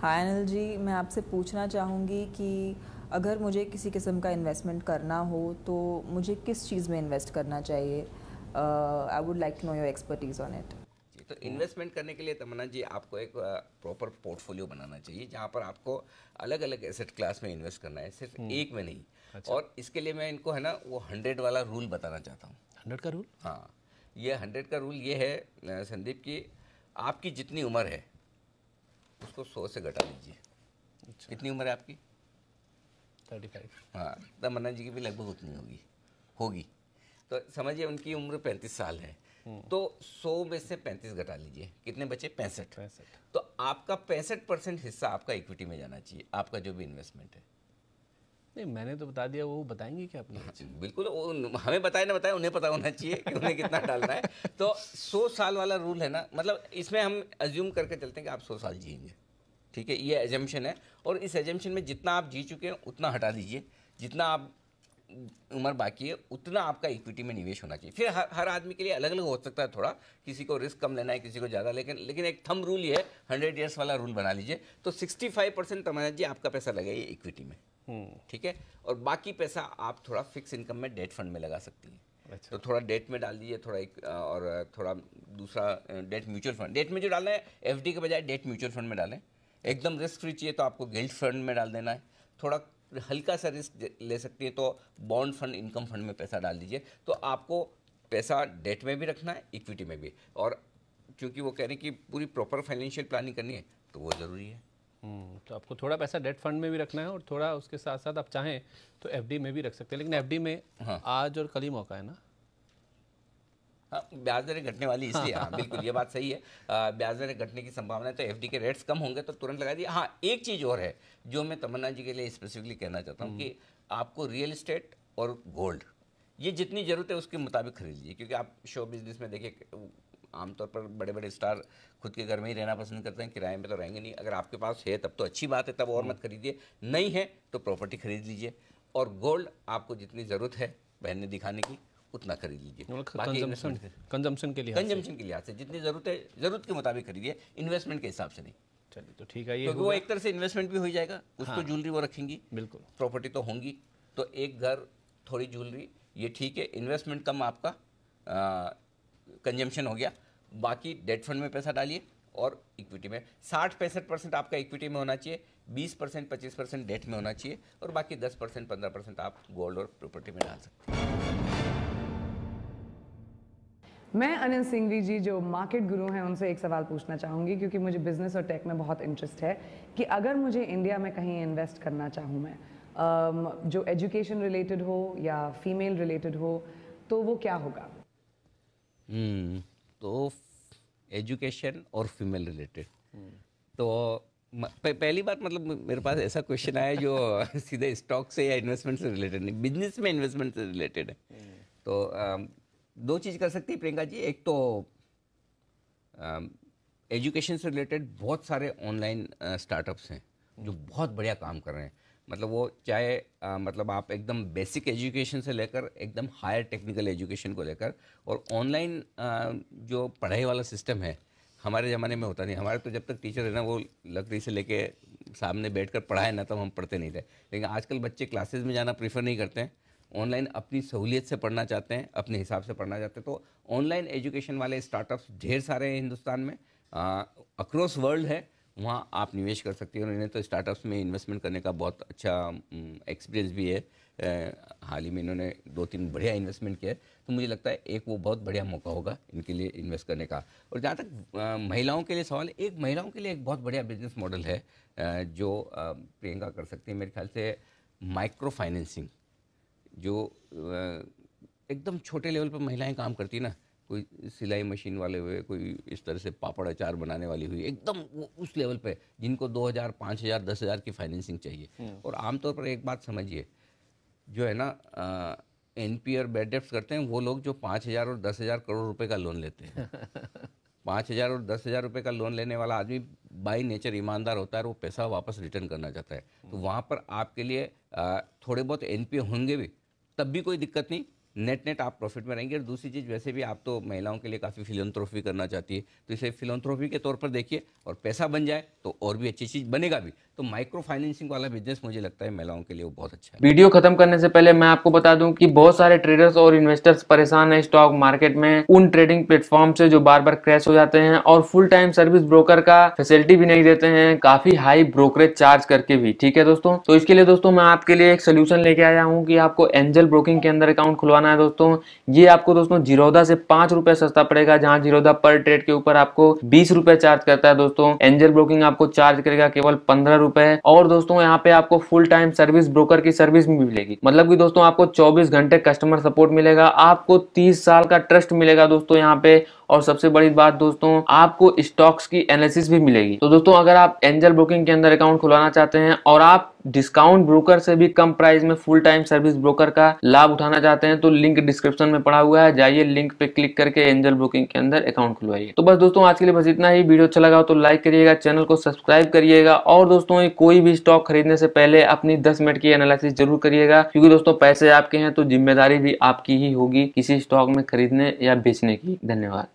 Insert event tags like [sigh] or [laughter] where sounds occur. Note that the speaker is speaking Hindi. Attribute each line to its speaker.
Speaker 1: हाय अनिल जी मैं आपसे पूछना चाहूँगी कि अगर मुझे किसी किस्म का इन्वेस्टमेंट करना हो तो मुझे किस चीज़ में इन्वेस्ट करना चाहिए I would like to know your expertise on it जी तो इन्वेस्टमेंट करने के लिए तमन्ना जी आपको एक प्रॉपर पोर्टफोलियो बनाना चाहिए जहाँ पर आपको अलग अलग एसेट क्लास में इन्वेस्ट करना है सिर्फ हम्म। एक में नहीं अच्छा। और इसके लिए मैं इनको है ना वो हंड्रेड वाला रूल बताना चाहता हूँ हंड्रेड का रूल हाँ ये हंड्रेड का रूल ये है संदीप की आपकी जितनी उम्र है उसको सौ से घटा लीजिए अच्छा। कितनी उम्र है आपकी थर्टी फाइव हाँ तब जी की भी लगभग उतनी होगी होगी तो समझिए उनकी उम्र पैंतीस साल है हम्म। तो 100 में से 35 घटा लीजिए कितने बचे पैंसठ तो आपका पैंसठ परसेंट हिस्सा आपका इक्विटी में जाना चाहिए आपका जो भी इन्वेस्टमेंट है नहीं मैंने तो बता दिया वो बताएंगे क्या अपने [laughs] बिल्कुल हमें बताए ना बताए उन्हें पता होना चाहिए कि उन्हें कितना डालना है [laughs] तो सौ साल वाला रूल है ना मतलब इसमें हम एज्यूम करके चलते हैं कि आप सौ साल जियेंगे ठीक है ये एजम्पन है और इस एजम्पन में जितना आप जी चुके हैं उतना हटा दीजिए जितना आप उम्र बाकी है उतना आपका इक्विटी में निवेश होना चाहिए फिर हर हर आदमी के लिए अलग अलग हो सकता है थोड़ा किसी को रिस्क कम लेना है किसी को ज़्यादा लेकिन लेकिन एक थम रूल ये है हंड्रेड ईयर्स वाला रूल बना लीजिए तो sixty five percent Tamanna ji आपका पैसा लगेगा इक्विटी में हम्म। ठीक है और बाकी पैसा आप थोड़ा फिक्स इनकम में डेट फंड में लगा सकती हैं अच्छा। तो थोड़ा डेट में डाल दीजिए थोड़ा एक और थोड़ा दूसरा डेट म्यूचुअल फंड डेट में जो डालना है एफ के बजाय डेट म्यूचुअल फंड में डालें एकदम रिस्क फ्री चाहिए तो आपको गिल्ट फंड में डाल देना है थोड़ा हल्का सा रिस्क ले सकती है तो बॉन्ड फंड इनकम फंड में पैसा डाल दीजिए तो आपको पैसा डेट में भी रखना है इक्विटी में भी और क्योंकि वो कह रहे हैं कि पूरी प्रॉपर फाइनेंशियल प्लानिंग करनी है तो वो ज़रूरी है हम्म,
Speaker 2: तो आपको थोड़ा पैसा डेट फंड में भी रखना है और थोड़ा उसके साथ साथ आप चाहें तो एफ में भी रख सकते हैं लेकिन एफ में हाँ। आज और कल ही मौका है ना
Speaker 1: हाँ, ब्याज दरें घटने वाली इसलिए हाँ।, हाँ बिल्कुल ये बात सही है ब्याज दरें घटने की संभावना है तो एफडी के रेट्स कम होंगे तो तुरंत लगा दिए हाँ एक चीज़ और है जो मैं तमन्ना जी के लिए स्पेसिफिकली कहना चाहता हूँ कि हम्म। आपको रियल इस्टेट और गोल्ड ये जितनी ज़रूरत है उसके मुताबिक खरीद लीजिए क्योंकि आप शो बिजनेस में देखिए आमतौर पर बड़े बड़े स्टार खुद के घर में ही रहना पसंद करते हैं किराए में तो रहेंगे नहीं अगर आपके पास है तब तो अच्छी बात है तब और हम्म। मत खरीदिए नहीं है तो प्रॉपर्टी खरीद लीजिए और गोल्ड आपको जितनी ज़रूरत है बहन दिखाने की उतना खरीद लीजिए मतलब कंजम्पन के लिए कंजम्पन के लिहाज से जितनी ज़रूरत है ज़रूरत के मुताबिक खरीदिए इन्वेस्टमेंट के हिसाब से नहीं चलिए तो ठीक है ये क्योंकि वो एक तरह से इन्वेस्टमेंट भी हो जाएगा उसको हाँ, ज्वेलरी वो रखेंगी बिल्कुल प्रॉपर्टी तो होंगी तो एक घर थोड़ी ज्वेलरी ये ठीक है इन्वेस्टमेंट कम आपका कंजम्पशन हो गया बाकी डेट फंड में पैसा डालिए और इक्विटी में साठ पैंसठ परसेंट आपका इक्विटी में होना चाहिए बीस परसेंट पच्चीस परसेंट डेट में होना चाहिए और बाकी दस परसेंट पंद्रह परसेंट आप गोल्ड और प्रॉपर्टी में डाल सकते हैं
Speaker 2: मैं अनिल सिंघवी जी जो मार्केट गुरु हैं उनसे एक सवाल पूछना चाहूंगी क्योंकि मुझे बिजनेस और टेक में बहुत इंटरेस्ट है कि अगर मुझे इंडिया में कहीं इन्वेस्ट करना चाहूँ मैं जो एजुकेशन रिलेटेड हो या फीमेल रिलेटेड हो तो वो क्या होगा
Speaker 1: hmm. तो एजुकेशन और फीमेल रिलेटेड तो पहली बात मतलब मेरे पास ऐसा क्वेश्चन आया जो [laughs] सीधे स्टॉक से या इन्वेस्टमेंट से रिलेटेड नहीं बिजनेस में इन्वेस्टमेंट से रिलेटेड है तो दो चीज़ कर सकती है प्रियंका जी एक तो एजुकेशन से रिलेटेड बहुत सारे ऑनलाइन स्टार्टअप्स हैं जो बहुत बढ़िया काम कर रहे हैं मतलब वो चाहे आ, मतलब आप एकदम बेसिक एजुकेशन से लेकर एकदम हायर टेक्निकल एजुकेशन को लेकर और ऑनलाइन जो पढ़ाई वाला सिस्टम है हमारे ज़माने में होता नहीं हमारे तो जब तक टीचर है ना वो लकड़ी से लेके सामने बैठ कर पढ़ाए ना तो हम पढ़ते नहीं थे लेकिन आजकल बच्चे क्लासेज में जाना प्रीफर नहीं करते हैं ऑनलाइन अपनी सहूलियत से पढ़ना चाहते हैं अपने हिसाब से पढ़ना चाहते हैं तो ऑनलाइन एजुकेशन वाले स्टार्टअप्स ढेर सारे हैं हिंदुस्तान में अक्रॉस वर्ल्ड है वहाँ आप निवेश कर सकते हैं उन्होंने तो स्टार्टअप्स में इन्वेस्टमेंट करने का बहुत अच्छा एक्सपीरियंस भी है हाल ही में इन्होंने दो तीन बढ़िया इन्वेस्टमेंट किया है तो मुझे लगता है एक वो बहुत बढ़िया मौका होगा इनके लिए इन्वेस्ट करने का और जहाँ तक महिलाओं के लिए सवाल एक महिलाओं के लिए एक बहुत बढ़िया बिजनेस मॉडल है जो प्रियंका कर सकती है मेरे ख्याल से माइक्रो फाइनेंसिंग जो एकदम छोटे लेवल पर महिलाएं काम करती ना कोई सिलाई मशीन वाले हुए कोई इस तरह से पापड़ अचार बनाने वाली हुई एकदम वो उस लेवल पे जिनको 2000, 5000, 10000 की फाइनेंसिंग चाहिए हम्म। और आमतौर पर एक बात समझिए जो है ना एन पी और बेड करते हैं वो लोग जो पाँच हज़ार और दस हज़ार करोड़ रुपए का लोन लेते हैं [laughs] पाँच हज़ार और दस हज़ार रुपये का लोन लेने वाला आदमी बाई नेचर ईमानदार होता है वो पैसा वापस रिटर्न करना चाहता है तो हम्म। वहाँ पर आपके लिए थोड़े बहुत एन होंगे भी तब भी कोई दिक्कत नहीं नेट नेट आप प्रॉफिट में रहेंगे और दूसरी चीज़ वैसे भी आप तो महिलाओं के लिए काफ़ी फिलोथ्रोफी करना चाहती है तो इसे फिलोथ्रोफी के तौर पर देखिए और पैसा बन जाए तो और भी अच्छी चीज़ बनेगा भी तो माइक्रो फाइनेंसिंग वाला बिजनेस मुझे लगता है महिलाओं के लिए वो बहुत अच्छा
Speaker 2: है वीडियो खत्म करने से पहले मैं आपको बता दूं कि बहुत सारे ट्रेडर्स और इन्वेस्टर्स परेशान हैं स्टॉक मार्केट में उन ट्रेडिंग प्लेटफॉर्म से जो बार बार क्रैश हो जाते हैं और फुल टाइम सर्विस ब्रोकर का फैसिलिटी भी नहीं देते हैं काफी हाई ब्रोकरेज चार्ज करके भी ठीक है दोस्तों तो इसके लिए दोस्तों मैं आपके लिए एक सोल्यूशन लेके आया हूँ की आपको एंजल ब्रोकिंग के अंदर अकाउंट खुलवाना लगाना है दोस्तों ये आपको दोस्तों जीरोदा से पांच रुपए सस्ता पड़ेगा जहां जीरोदा पर ट्रेड के ऊपर आपको बीस रुपए चार्ज करता है दोस्तों एंजल ब्रोकिंग आपको चार्ज करेगा केवल पंद्रह रुपए और दोस्तों यहाँ पे आपको फुल टाइम सर्विस ब्रोकर की सर्विस भी मिलेगी मतलब की दोस्तों आपको चौबीस घंटे कस्टमर सपोर्ट मिलेगा आपको तीस साल का ट्रस्ट मिलेगा दोस्तों यहाँ पे और सबसे बड़ी बात दोस्तों आपको स्टॉक्स की एनालिसिस भी मिलेगी तो दोस्तों अगर आप एंजल ब्रोकिंग के अंदर अकाउंट खुलाना चाहते हैं और आप डिस्काउंट ब्रोकर से भी कम प्राइस में फुल टाइम सर्विस ब्रोकर का लाभ उठाना चाहते हैं तो लिंक डिस्क्रिप्शन में पड़ा हुआ है जाइए लिंक पे क्लिक करके एंजल ब्रोकिंग के अंदर अकाउंट खुलवाइए तो बस दोस्तों आज के लिए बस इतना ही वीडियो अच्छा लगा तो लाइक करिएगा चैनल को सब्सक्राइब करिएगा और दोस्तों कोई भी स्टॉक खरीदने से पहले अपनी दस मिनट की एनालिसिस जरूर करिएगा क्योंकि दोस्तों पैसे आपके हैं तो जिम्मेदारी भी आपकी ही होगी किसी स्टॉक में खरीदने या बेचने की धन्यवाद